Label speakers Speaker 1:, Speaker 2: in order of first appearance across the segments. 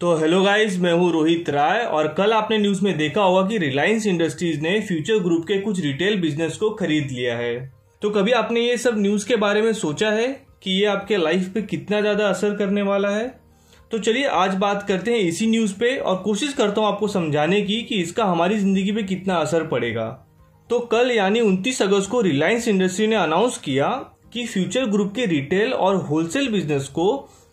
Speaker 1: तो hello guys मैं हूं रोहित राय और कल आपने न्यूज में देखा होगा कि रिलायंस इंडस्ट्रीज ने फ्यूचर ग्रुप के कुछ रिटेल बिजनेस को खरीद लिया है तो कभी आपने ये सब न्यूज के बारे में सोचा है कि ये आपके लाइफ पे कितना ज्यादा असर करने वाला है तो चलिए आज बात करते हैं इसी न्यूज पे और कोशिश करता हूँ आपको समझाने की कि इसका हमारी जिंदगी पे कितना असर पड़ेगा तो कल यानी उनतीस अगस्त को रिलायंस इंडस्ट्री ने अनाउंस किया कि फ्यूचर ग्रुप के रिटेल और होलसेल बिजनेस को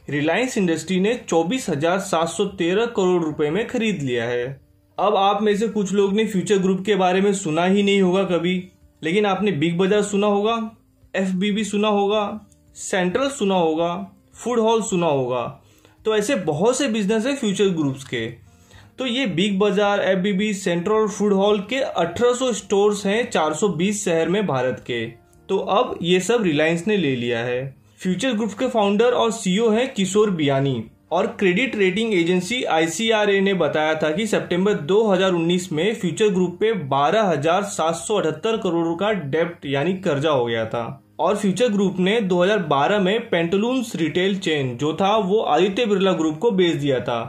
Speaker 1: रिलायंस इंडस्ट्री ने 24,713 करोड़ रुपए में खरीद लिया है अब आप में से कुछ लोग ने फ्यूचर ग्रुप के बारे में सुना ही नहीं होगा कभी लेकिन आपने बिग बाजार सुना होगा एफ सुना होगा सेंट्रल सुना होगा फूड हॉल सुना होगा तो ऐसे बहुत से बिजनेस है फ्यूचर ग्रुप्स के तो ये Big Bazaar F B B Central Food Hall के 1800 स्टोर्स हैं 420 शहर में भारत के तो अब ये सब रिलायंस ने ले लिया है फ्यूचर ग्रुप के फाउंडर और सीईओ e हैं किशोर बियानी और क्रेडिट रेटिंग एजेंसी आईसीआरए ने बताया था कि सितंबर 2019 में फ्यूचर ग्रुप पे 12,778 करोड़ का डेब्ट यानी कर्जा हो गया था और फ्यूचर ग्रुप ने 2012 में पेंटलून्स रिटेल चेन जो था वो आदित्य बिरला ग्रुप को बेच दिया था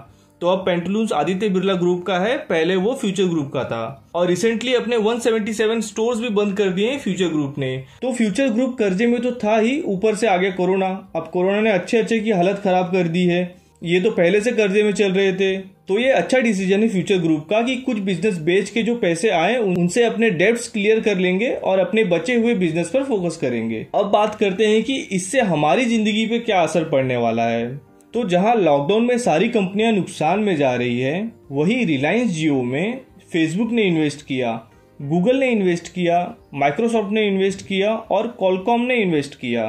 Speaker 1: तो अब पेंटलून्स आदित्य बिरला ग्रुप का है पहले वो फ्यूचर ग्रुप का था और रिसेंटली अपने 177 स्टोर्स भी बंद कर दिए फ्यूचर ग्रुप ने तो फ्यूचर ग्रुप कर्जे में तो था ही ऊपर से आगे कोरोना अब कोरोना ने अच्छे अच्छे की हालत खराब कर दी है ये तो पहले से कर्जे में चल रहे थे तो ये अच्छा डिसीजन है फ्यूचर ग्रुप का कि कुछ बिजनेस बेच के जो पैसे आए उनसे अपने डेब्ट्स क्लियर कर लेंगे और अपने बचे हुए बिजनेस पर फोकस करेंगे अब बात करते हैं कि इससे हमारी जिंदगी पे क्या असर पड़ने वाला है तो जहां लॉकडाउन में सारी कंपनियां नुकसान में जा रही है वहीं रिलायंस जियो में फेसबुक ने इन्वेस्ट किया गूगल ने इन्वेस्ट किया माइक्रोसॉफ्ट ने इन्वेस्ट किया और कॉलकॉम ने इन्वेस्ट किया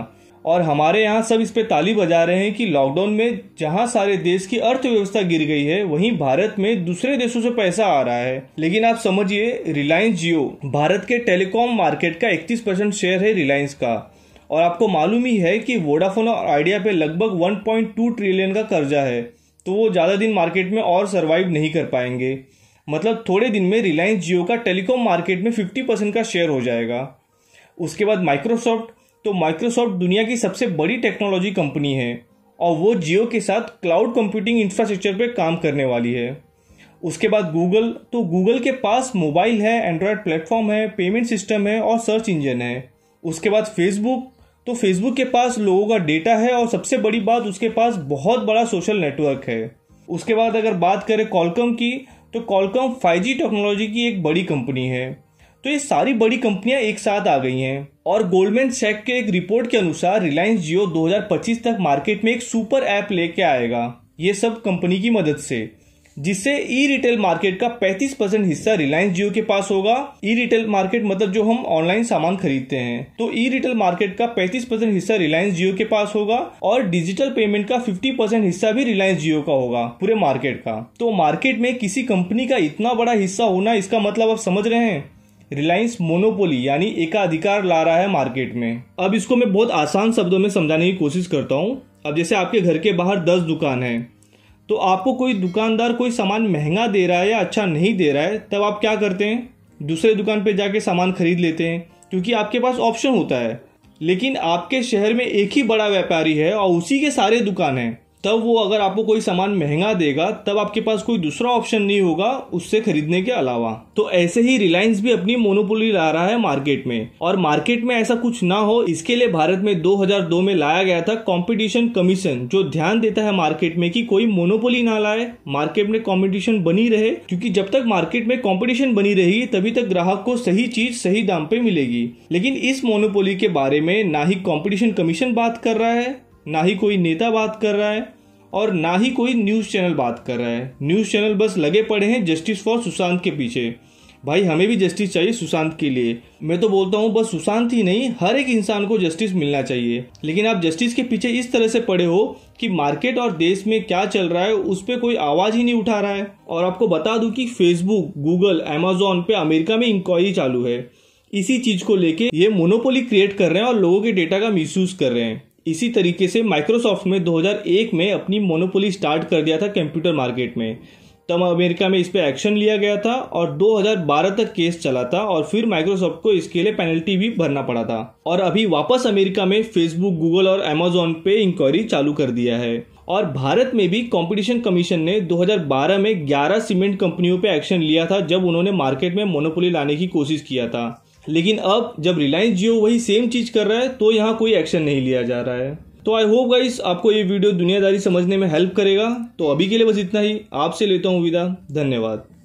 Speaker 1: और हमारे यहाँ सब इस पे ताली बजा रहे हैं कि लॉकडाउन में जहाँ सारे देश की अर्थव्यवस्था गिर गई है वहीं भारत में दूसरे देशों से पैसा आ रहा है लेकिन आप समझिए रिलायंस जियो भारत के टेलीकॉम मार्केट का 31 परसेंट शेयर है रिलायंस का और आपको मालूम ही है कि वोडाफोन और आइडिया पे लगभग 1.2 ट्रिलियन का कर्जा है तो वो ज़्यादा दिन मार्केट में और सर्वाइव नहीं कर पाएंगे मतलब थोड़े दिन में रिलायंस जियो का टेलीकॉम मार्केट में 50 परसेंट का शेयर हो जाएगा उसके बाद माइक्रोसॉफ्ट तो माइक्रोसॉफ्ट दुनिया की सबसे बड़ी टेक्नोलॉजी कंपनी है और वो जियो के साथ क्लाउड कंप्यूटिंग इंफ्रास्ट्रक्चर पर काम करने वाली है उसके बाद गूगल तो गूगल के पास मोबाइल है एंड्रॉयड प्लेटफॉर्म है पेमेंट सिस्टम है और सर्च इंजन है उसके बाद फेसबुक तो फेसबुक के पास लोगों का डेटा है और सबसे बड़ी बात उसके पास बहुत बड़ा सोशल नेटवर्क है उसके बाद अगर बात करें कॉलकम की तो कॉलकम 5G टेक्नोलॉजी की एक बड़ी कंपनी है तो ये सारी बड़ी कंपनियां एक साथ आ गई हैं और गोल्डमैन सेक के एक रिपोर्ट के अनुसार रिलायंस जियो 2025 तक मार्केट में एक सुपर ऐप लेके आएगा ये सब कंपनी की मदद से जिससे ई रिटेल मार्केट का 35 परसेंट हिस्सा रिलायंस जियो के पास होगा ई रिटेल मार्केट मतलब जो हम ऑनलाइन सामान खरीदते हैं तो ई रिटेल मार्केट का 35 परसेंट हिस्सा रिलायंस जियो के पास होगा और डिजिटल पेमेंट का 50 परसेंट हिस्सा भी रिलायंस जियो का होगा पूरे मार्केट का तो मार्केट में किसी कंपनी का इतना बड़ा हिस्सा होना इसका मतलब आप समझ रहे हैं रिलायंस मोनोपोली यानी एकाधिकार ला रहा है मार्केट में अब इसको मैं बहुत आसान शब्दों में समझाने की कोशिश करता हूँ अब जैसे आपके घर के बाहर दस दुकान है तो आपको कोई दुकानदार कोई सामान महंगा दे रहा है या अच्छा नहीं दे रहा है तब आप क्या करते हैं दूसरे दुकान पर जाके सामान खरीद लेते हैं क्योंकि आपके पास ऑप्शन होता है लेकिन आपके शहर में एक ही बड़ा व्यापारी है और उसी के सारे दुकान हैं तब वो अगर आपको कोई सामान महंगा देगा तब आपके पास कोई दूसरा ऑप्शन नहीं होगा उससे खरीदने के अलावा तो ऐसे ही रिलायंस भी अपनी मोनोपोली ला रहा है मार्केट में और मार्केट में ऐसा कुछ ना हो इसके लिए भारत में 2002 में लाया गया था कंपटीशन कमीशन जो ध्यान देता है मार्केट में कि कोई मोनोपोली ना लाए मार्केट में कॉम्पिटिशन बनी रहे क्योंकि जब तक मार्केट में कॉम्पिटिशन बनी रहेगी तभी तक ग्राहक को सही चीज सही दाम पे मिलेगी लेकिन इस मोनोपोली के बारे में ना ही कॉम्पिटिशन कमीशन बात कर रहा है ना ही कोई नेता बात कर रहा है और ना ही कोई न्यूज़ चैनल बात कर रहा है न्यूज़ चैनल बस लगे पड़े हैं जस्टिस फॉर सुशांत के पीछे भाई हमें भी जस्टिस चाहिए सुशांत के लिए मैं तो बोलता हूँ बस सुशांत ही नहीं हर एक इंसान को जस्टिस मिलना चाहिए लेकिन आप जस्टिस के पीछे इस तरह से पड़े हो कि मार्केट और देश में क्या चल रहा है उस पर कोई आवाज़ ही नहीं उठा रहा है और आपको बता दूं कि फेसबुक गूगल एमेजोन पे अमेरिका में इंक्वायरी चालू है इसी चीज़ को लेके ये मोनोपोली क्रिएट कर रहे हैं और लोगों के डेटा का मिस कर रहे हैं इसी तरीके से माइक्रोसॉफ्ट में 2001 में अपनी मोनोपोली स्टार्ट कर दिया था कंप्यूटर मार्केट में तब अमेरिका में इस पर एक्शन लिया गया था और 2012 तक केस चला था और फिर माइक्रोसॉफ्ट को इसके लिए पेनल्टी भी भरना पड़ा था और अभी वापस अमेरिका में फेसबुक गूगल और अमेजोन पे इंक्वायरी चालू कर दिया है और भारत में भी कंपटीशन कमीशन ने 2012 में 11 सीमेंट कंपनियों पे एक्शन लिया था जब उन्होंने मार्केट में मोनोपोली लाने की कोशिश किया था लेकिन अब जब रिलायंस जियो वही सेम चीज कर रहा है तो यहाँ कोई एक्शन नहीं लिया जा रहा है तो आई होप गाइस आपको ये वीडियो दुनियादारी समझने में हेल्प करेगा तो अभी के लिए बस इतना ही आपसे लेता हूँ विदा धन्यवाद